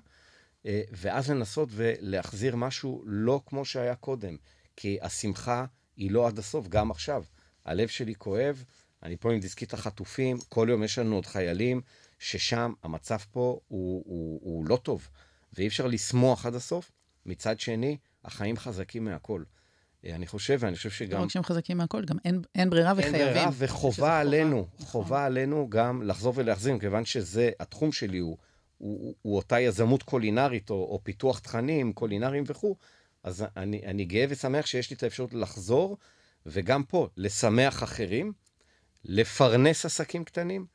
אה, ואז לנסות ולהחזיר משהו לא כמו שהיה קודם, כי השמחה היא לא עד הסוף, גם עכשיו. הלב שלי כואב, אני פה עם דיסקית החטופים, כל יום יש לנו עוד חיילים, ששם המצב פה הוא, הוא, הוא לא טוב, ואי אפשר לשמוח עד הסוף. מצד שני, החיים חזקים מהכל. אה, אני חושב, ואני חושב שגם... לא רק שהם חזקים מהכל, גם אין, אין ברירה וחייבים. אין ברירה וחובה עלינו, חובה. נכון. חובה עלינו גם לחזור ולהחזיר, כיוון שזה, התחום שלי הוא, הוא, הוא, הוא אותה יזמות קולינרית, או, או פיתוח תכנים קולינריים וכו', אז אני, אני גאה ושמח שיש לי את האפשרות לחזור, וגם פה, לשמח אחרים, לפרנס עסקים קטנים,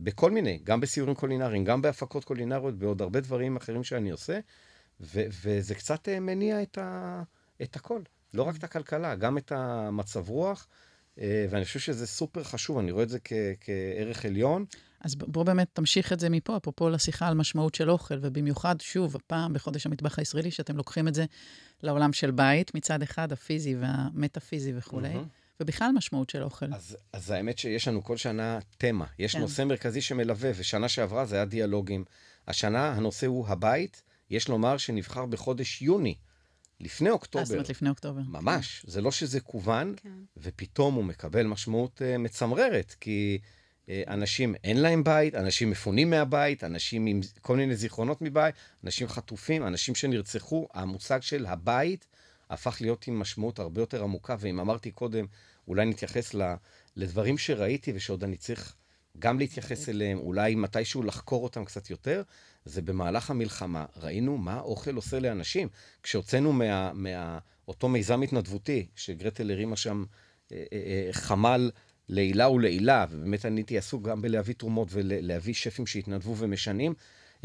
בכל מיני, גם בסיורים קולינריים, גם בהפקות קולינריות, בעוד הרבה דברים אחרים שאני עושה, ו- וזה קצת אה, מניע את, ה- את הכל. לא רק את הכלכלה, גם את המצב רוח, אה, ואני חושב שזה סופר חשוב, אני רואה את זה כ- כערך עליון. אז בוא באמת תמשיך את זה מפה, אפרופו לשיחה על משמעות של אוכל, ובמיוחד, שוב, הפעם בחודש המטבח הישראלי, שאתם לוקחים את זה לעולם של בית, מצד אחד הפיזי והמטאפיזי וכולי. Mm-hmm. ובכלל משמעות של אוכל. אז, אז האמת שיש לנו כל שנה תמה. יש כן. נושא מרכזי שמלווה, ושנה שעברה זה היה דיאלוגים. השנה הנושא הוא הבית, יש לומר שנבחר בחודש יוני לפני אוקטובר. אה, זאת אומרת, לפני אוקטובר. ממש. כן. זה לא שזה כוון, כן. ופתאום הוא מקבל משמעות uh, מצמררת, כי uh, אנשים אין להם בית, אנשים מפונים מהבית, אנשים עם כל מיני זיכרונות מבית, אנשים חטופים, אנשים שנרצחו. המושג של הבית הפך להיות עם משמעות הרבה יותר עמוקה, ואם אמרתי קודם, אולי נתייחס ל, לדברים שראיתי ושעוד אני צריך גם להתייחס אוקיי. אליהם, אולי מתישהו לחקור אותם קצת יותר. זה במהלך המלחמה, ראינו מה האוכל עושה לאנשים. כשהוצאנו מאותו מה, מה, מיזם התנדבותי, שגרטל הרימה שם אה, אה, אה, חמל לעילה ולעילה, ובאמת אני הייתי עסוק גם בלהביא תרומות ולהביא שפים שהתנדבו ומשנים,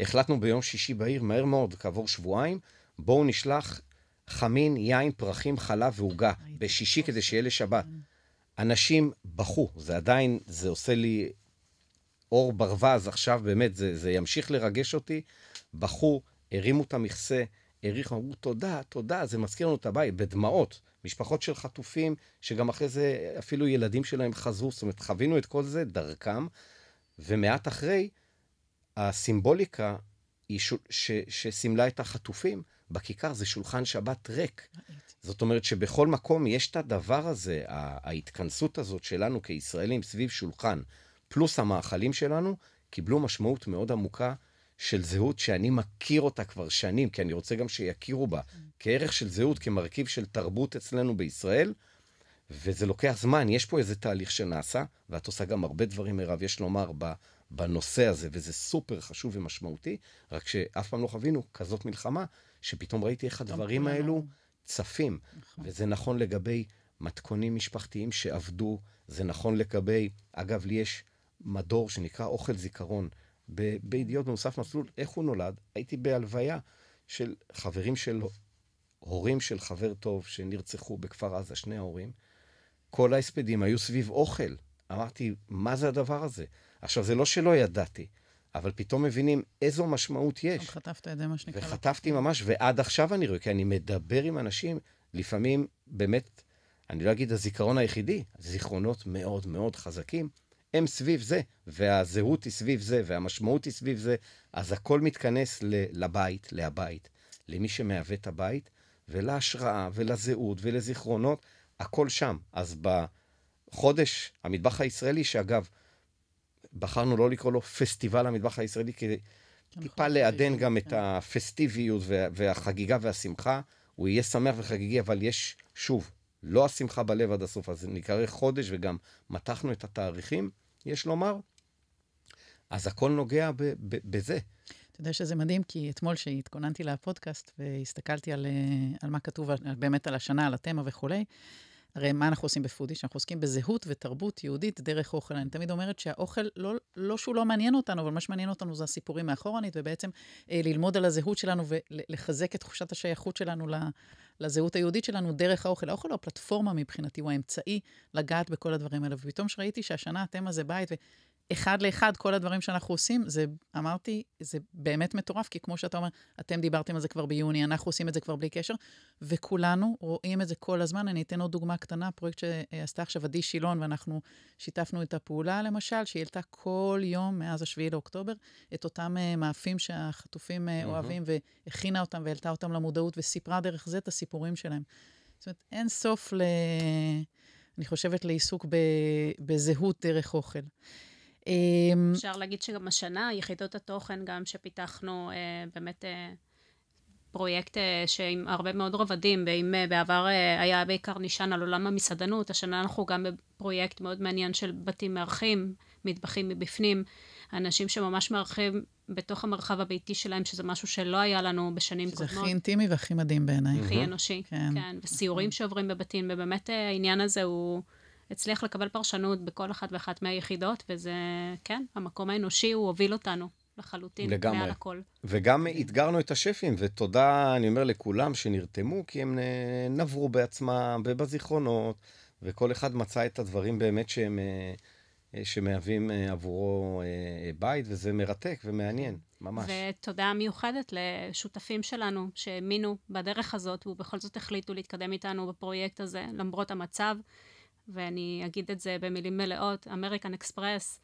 החלטנו ביום שישי בעיר, מהר מאוד, כעבור שבועיים, בואו נשלח חמין, יין, פרחים, חלב ועוגה, בשישי כדי שיהיה לשבת. כן. אנשים בכו, זה עדיין, זה עושה לי אור ברווז, עכשיו באמת, זה, זה ימשיך לרגש אותי. בכו, הרימו את המכסה, הריחו, אמרו, תודה, תודה, זה מזכיר לנו את הבית, בדמעות. משפחות של חטופים, שגם אחרי זה אפילו ילדים שלהם חזרו, זאת אומרת, חווינו את כל זה דרכם, ומעט אחרי, הסימבוליקה היא ש... ש... שסימלה את החטופים בכיכר, זה שולחן שבת ריק. זאת אומרת שבכל מקום יש את הדבר הזה, ההתכנסות הזאת שלנו כישראלים סביב שולחן. פלוס המאכלים שלנו, קיבלו משמעות מאוד עמוקה של זהות שאני מכיר אותה כבר שנים, כי אני רוצה גם שיכירו בה, כערך של זהות, כמרכיב של תרבות אצלנו בישראל, וזה לוקח זמן, יש פה איזה תהליך שנעשה, ואת עושה גם הרבה דברים, מירב, יש לומר, בנושא הזה, וזה סופר חשוב ומשמעותי, רק שאף פעם לא חווינו כזאת מלחמה, שפתאום ראיתי איך הדברים האלו צפים. נכון. וזה נכון לגבי מתכונים משפחתיים שעבדו, זה נכון לגבי, אגב, לי יש מדור שנקרא אוכל זיכרון, בידיעות במוסף מסלול, איך הוא נולד. הייתי בהלוויה של חברים של הורים של חבר טוב שנרצחו בכפר עזה, שני ההורים. כל ההספדים היו סביב אוכל. אמרתי, מה זה הדבר הזה? עכשיו, זה לא שלא ידעתי, אבל פתאום מבינים איזו משמעות יש. חטפת את זה, מה שנקרא. וחטפתי ממש, ועד עכשיו אני רואה, כי אני מדבר עם אנשים, לפעמים באמת, אני לא אגיד הזיכרון היחידי, זיכרונות מאוד מאוד חזקים. הם סביב זה, והזהות היא סביב זה, והמשמעות היא סביב זה, אז הכל מתכנס לבית, להבית, למי שמהווה את הבית, ולהשראה, ולזהות, ולזיכרונות, הכל שם. אז בחודש, המטבח הישראלי, שאגב, בחרנו לא לקרוא לו פסטיבל המטבח הישראלי, כי כן, טיפה נכון. לעדן גם את כן. הפסטיביות והחגיגה והשמחה. הוא יהיה שמח וחגיגי, אבל יש, שוב, לא השמחה בלב עד הסוף, אז נקרא חודש, וגם מתחנו את התאריכים. יש לומר. אז הכל נוגע ב- ב- בזה. אתה יודע שזה מדהים, כי אתמול שהתכוננתי לפודקאסט והסתכלתי על, אה, על מה כתוב, באמת על השנה, על התמה וכולי, הרי מה אנחנו עושים בפודי? שאנחנו עוסקים בזהות ותרבות יהודית דרך אוכל. אני תמיד אומרת שהאוכל, לא, לא שהוא לא מעניין אותנו, אבל מה שמעניין אותנו זה הסיפורים מאחורנית, ובעצם אה, ללמוד על הזהות שלנו ולחזק את תחושת השייכות שלנו ל... לזהות היהודית שלנו דרך האוכל. האוכל הוא הפלטפורמה מבחינתי, הוא האמצעי לגעת בכל הדברים האלה. ופתאום שראיתי שהשנה אתם הזה בית, אחד לאחד, כל הדברים שאנחנו עושים, זה, אמרתי, זה באמת מטורף, כי כמו שאתה אומר, אתם דיברתם על זה כבר ביוני, אנחנו עושים את זה כבר בלי קשר, וכולנו רואים את זה כל הזמן. אני אתן עוד דוגמה קטנה, פרויקט שעשתה עכשיו עדי שילון, ואנחנו שיתפנו את הפעולה, למשל, שהיא העלתה כל יום מאז 7 לאוקטובר, את אותם uh, מאפים שהחטופים uh, אוהבים, והכינה אותם והעלתה אותם למודעות, וסיפרה דרך זה את הסיפורים שלהם. זאת אומרת, אין סוף ל... אני חושבת לעיסוק ב... בזהות דרך אוכל. אמ, אפשר להגיד שגם השנה, יחידות התוכן גם שפיתחנו אה, באמת... אה, פרויקט אה, שעם הרבה מאוד רבדים, ואם בעבר היה בעיקר נשען על עולם המסעדנות, השנה אנחנו גם בפרויקט מאוד מעניין של בתים מארחים, מטבחים מבפנים, אנשים שממש מארחים בתוך המרחב הביתי שלהם, שזה משהו שלא היה לנו בשנים קודמות. שזה הכי אינטימי והכי מדהים בעיניי. הכי אנושי, כן. כן. וסיורים שעוברים בבתים, ובאמת העניין הזה הוא... הצליח לקבל פרשנות בכל אחת ואחת מהיחידות, וזה, כן, המקום האנושי, הוא הוביל אותנו לחלוטין, לגמרי. מעל הכל. וגם אתגרנו את השפים, ותודה, אני אומר לכולם שנרתמו, כי הם אה, נברו בעצמם ובזיכרונות, וכל אחד מצא את הדברים באמת שהם... אה, אה, שמהווים עבורו בית, וזה מרתק ומעניין, ממש. ותודה מיוחדת לשותפים שלנו שהאמינו בדרך הזאת, ובכל זאת החליטו להתקדם איתנו בפרויקט הזה, למרות המצב. ואני אגיד את זה במילים מלאות, אמריקן אקספרס,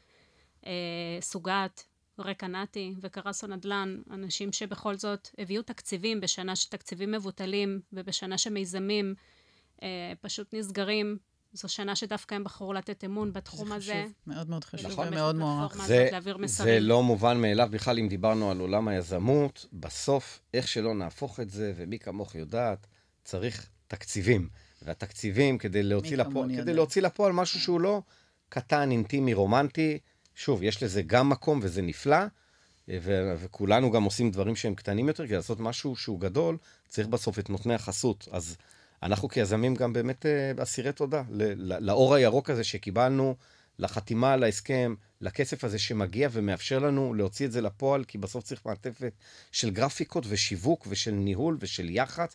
אה, סוגת, רקנטי וקרסו נדל"ן, אנשים שבכל זאת הביאו תקציבים בשנה שתקציבים מבוטלים ובשנה שמיזמים אה, פשוט נסגרים. זו שנה שדווקא הם בחרו לתת אמון בתחום הזה. זה חשוב, מאוד מאוד חשוב נכון? ומאוד מוערך. זה, זה לא מובן מאליו בכלל, אם דיברנו על עולם היזמות, בסוף, איך שלא נהפוך את זה, ומי כמוך יודעת, צריך תקציבים. והתקציבים כדי להוציא, לפוע... כדי להוציא לפועל משהו שהוא לא קטן, אינטימי, רומנטי. שוב, יש לזה גם מקום וזה נפלא, ו- וכולנו גם עושים דברים שהם קטנים יותר, כי לעשות משהו שהוא גדול, צריך בסוף את נותני החסות. אז אנחנו כיזמים גם באמת אה, אסירי תודה ל- לאור הירוק הזה שקיבלנו, לחתימה על ההסכם, לכסף הזה שמגיע ומאפשר לנו להוציא את זה לפועל, כי בסוף צריך מעטפת של גרפיקות ושיווק ושל ניהול ושל יח"צ,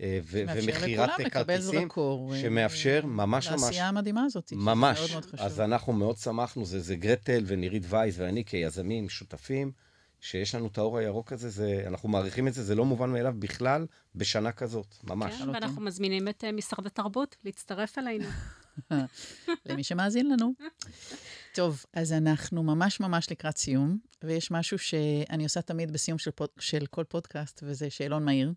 אה, ומכירת כרטיסים, אה, שמאפשר ממש ממש... לעשייה המדהימה הזאת, שזה מאוד מאוד חשוב. ממש. אז אנחנו מאוד שמחנו, זה, זה גרטל ונירית וייס ואני כיזמים שותפים, שיש לנו את האור הירוק הזה, זה, אנחנו מעריכים את זה, זה לא מובן מאליו בכלל בשנה כזאת, ממש. כן, ואנחנו אוקיי. מזמינים את אה, משרד התרבות להצטרף אלינו. [laughs] למי שמאזין לנו. טוב, אז אנחנו ממש ממש לקראת סיום, ויש משהו שאני עושה תמיד בסיום של, פוד, של כל פודקאסט, וזה שאלון מהיר.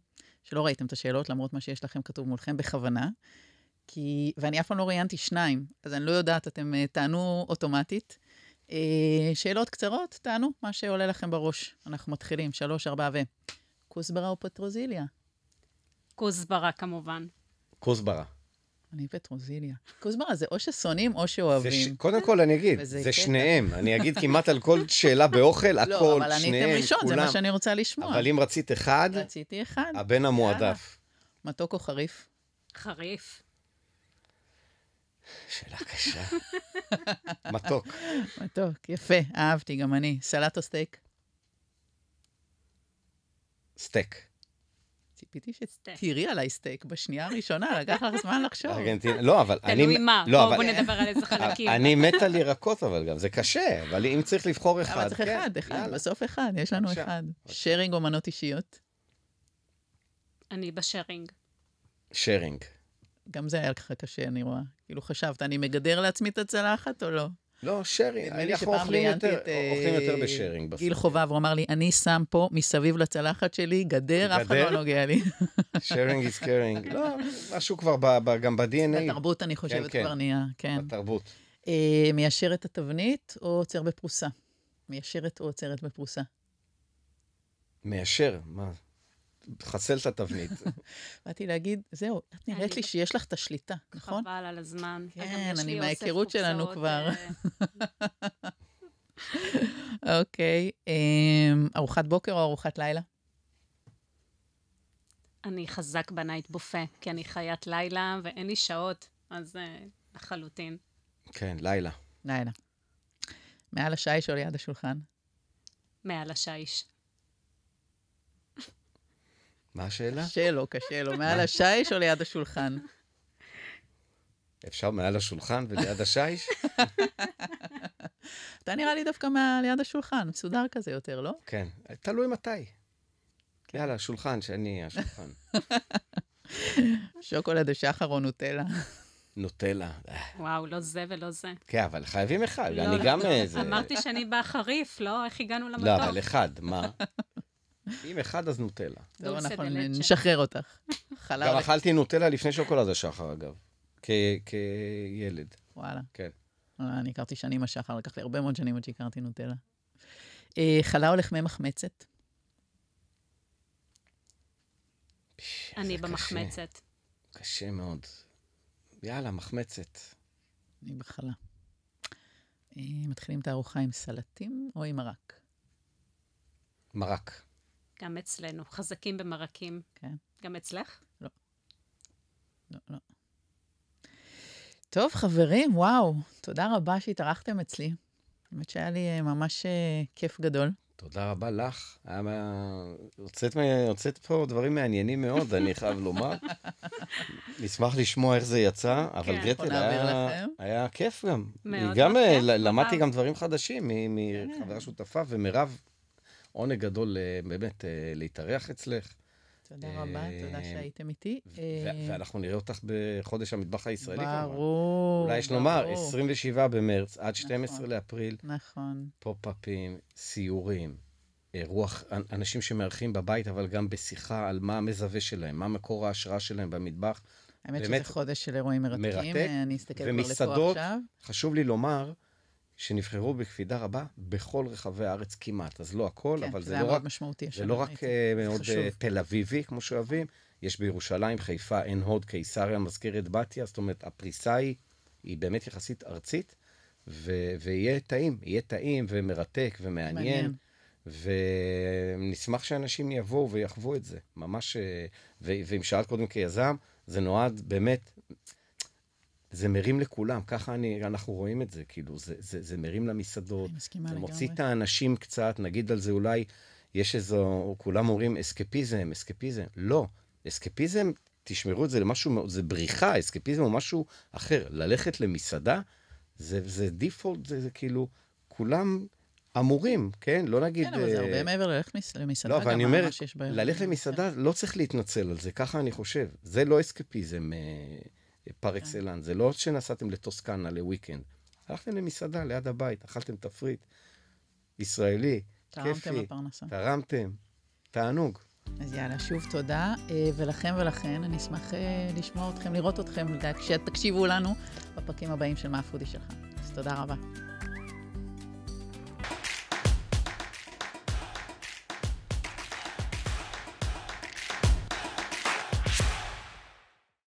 שלא ראיתם את השאלות, למרות מה שיש לכם כתוב מולכם, בכוונה. כי, ואני אף פעם לא ראיינתי שניים, אז אני לא יודעת, אתם uh, תענו אוטומטית. Uh, שאלות קצרות, תענו מה שעולה לכם בראש. אנחנו מתחילים, שלוש, ארבע ו... כוסברה או פטרוזיליה? כוסברה, כמובן. כוסברה. אני פטרוזיליה. [laughs] כוסברה, זה או ששונאים או שאוהבים. ש... קודם כל, אני אגיד, זה שניהם. אני אגיד כמעט על כל שאלה באוכל, [laughs] לא, הכל, שניהם, כולם. לא, אבל עניתם ראשון, זה מה שאני רוצה לשמוע. אבל אם רצית אחד, רציתי אחד. הבן המועדף. מתוק או חריף? חריף. שאלה קשה. [laughs] מתוק. מתוק, יפה, אהבתי, גם אני. סלט או סטייק? סטייק. ציפיתי שתראי עליי סטייק בשנייה הראשונה, [laughs] לקח לך זמן לחשוב. ארגנטינה, לא, אבל אני... תלוי מה, לא, בואו נדבר על איזה [laughs] חלקים. אני מת על ירקות, אבל גם זה קשה, אבל אם צריך לבחור אחד, אבל צריך כן, אחד, אחד, בסוף אחד, יש לנו אחד. שרינג מנות אישיות? אני בשרינג. שרינג. גם זה היה לך קשה, אני רואה. כאילו חשבת, אני מגדר לעצמי את הצלחת או לא? לא, שרי, אנחנו אה, אוכלים יותר, את, יותר בשארינג. גיל חובב, הוא אמר לי, אני שם פה מסביב לצלחת שלי גדר, אף אחד לא נוגע לי. שיירינג איז קרינג. לא, משהו כבר גם ב-DNA. בתרבות, אני חושבת, כן, כן. כבר נהיה, כן. בתרבות. אה, מיישרת התבנית או עוצר בפרוסה? מיישרת או עוצרת בפרוסה? מיישר, מה? תחסל את התבנית. [laughs] באתי להגיד, זהו, את נראית לי שיש לך את השליטה, נכון? חבל על הזמן. כן, אני מההיכרות שלנו אה, כבר. [laughs] אוקיי, אמ, ארוחת בוקר או ארוחת לילה? אני חזק בנייט בופה, כי אני חיית לילה ואין לי שעות, אז אה, לחלוטין. כן, לילה. לילה. מעל השיש או ליד השולחן? מעל השיש. מה השאלה? קשה לו, קשה לו. מעל השיש או ליד השולחן? אפשר מעל השולחן וליד השיש? [laughs] אתה נראה לי דווקא ליד השולחן, מסודר כזה יותר, לא? כן, תלוי מתי. יאללה, השולחן, שאני אהיה השולחן. שוקולד השחר או נוטלה? נוטלה. וואו, לא זה ולא זה. כן, אבל חייבים אחד, לא, אני לא, גם איזה... לא. אה, אמרתי שאני באה חריף, לא? איך הגענו למטוס? לא, אבל אחד, מה? אם אחד, אז נוטלה. טוב, לא, נכון, אנחנו נשחרר אותך. גם אכלתי נוטלה לפני שוקולד השחר, אגב. כילד. וואלה. כן. לא, אני הכרתי שנים השחר, לקח לי הרבה מאוד שנים עד שהכרתי נוטלה. אה, חלה או לחמי מחמצת? אני במחמצת. קשה מאוד. יאללה, מחמצת. אני בחלה. אה, מתחילים את הארוחה עם סלטים או עם מרק? מרק. גם אצלנו, חזקים במרקים. כן. גם אצלך? לא. לא, לא. טוב, חברים, וואו, תודה רבה שהתארחתם אצלי. באמת שהיה לי אה, ממש אה, כיף גדול. תודה רבה לך. יוצאת, יוצאת פה דברים מעניינים מאוד, אני חייב לומר. [laughs] נשמח לשמוע איך זה יצא, אבל כן, גרטל, היה, היה כיף גם. מאוד. גם אה, למדתי גם דברים חדשים כן. מחברה שותפה, ומירב עונג גדול אה, באמת אה, להתארח אצלך. תודה אה, רבה, תודה שהייתם איתי. ואנחנו נראה אותך בחודש המטבח הישראלי, ברור. אולי יש לומר, 27 במרץ עד 12 נכון. לאפריל. נכון. פופ-אפים, סיורים, רוח, אנשים שמארחים בבית, אבל גם בשיחה על מה המזווה שלהם, מה מקור ההשראה שלהם במטבח. האמת שזה חודש של אירועים מרתקים, אני אסתכל כבר לפה עכשיו. ומסעדות, חשוב לי לומר, שנבחרו בקפידה רבה בכל רחבי הארץ כמעט. אז לא הכל, כן, אבל זה, זה לא רק... משמעותי. זה לא, לא רק אה, מאוד אה, תל אביבי, כמו שאוהבים, יש בירושלים, חיפה, עין הוד, קיסריה, מזכירת בתיה, זאת אומרת, הפריסה היא, היא באמת יחסית ארצית, ו- ויהיה טעים, יהיה טעים ומרתק ומעניין. מעניין. ונשמח שאנשים יבואו ויחוו את זה, ממש, אה, ו- ואם שאלת קודם כיזם, זה נועד באמת זה מרים לכולם, ככה אני, אנחנו רואים את זה, כאילו, זה, זה, זה מרים למסעדות. אני מסכימה לגמרי. זה מוציא את האנשים קצת, נגיד על זה אולי, יש איזו, כולם אומרים אסקפיזם, אסקפיזם. לא, אסקפיזם, תשמרו את זה למשהו זה בריחה, אסקפיזם הוא משהו אחר. ללכת למסעדה, זה, זה דיפולט, זה, זה כאילו, כולם אמורים, כן? לא נגיד... כן, אבל זה הרבה אה, מעבר ללכת למסעדה, לא, גם אומר, מה שיש בהם. ללכת למסעדה, לא צריך להתנצל על זה, ככה אני חושב. זה לא אסקפיזם. אה, פר כן. אקסלנס. זה לא שנסעתם לטוסקנה לוויקנד. הלכתם למסעדה ליד הבית, אכלתם תפריט, ישראלי, כיפי. תרמתם לפרנסה. תרמתם, תענוג. אז יאללה, שוב תודה, אה, ולכם ולכן, אני אשמח אה, לשמוע אתכם, לראות אתכם, כשתקשיבו לנו בפרקים הבאים של מה הפודי שלך. אז תודה רבה.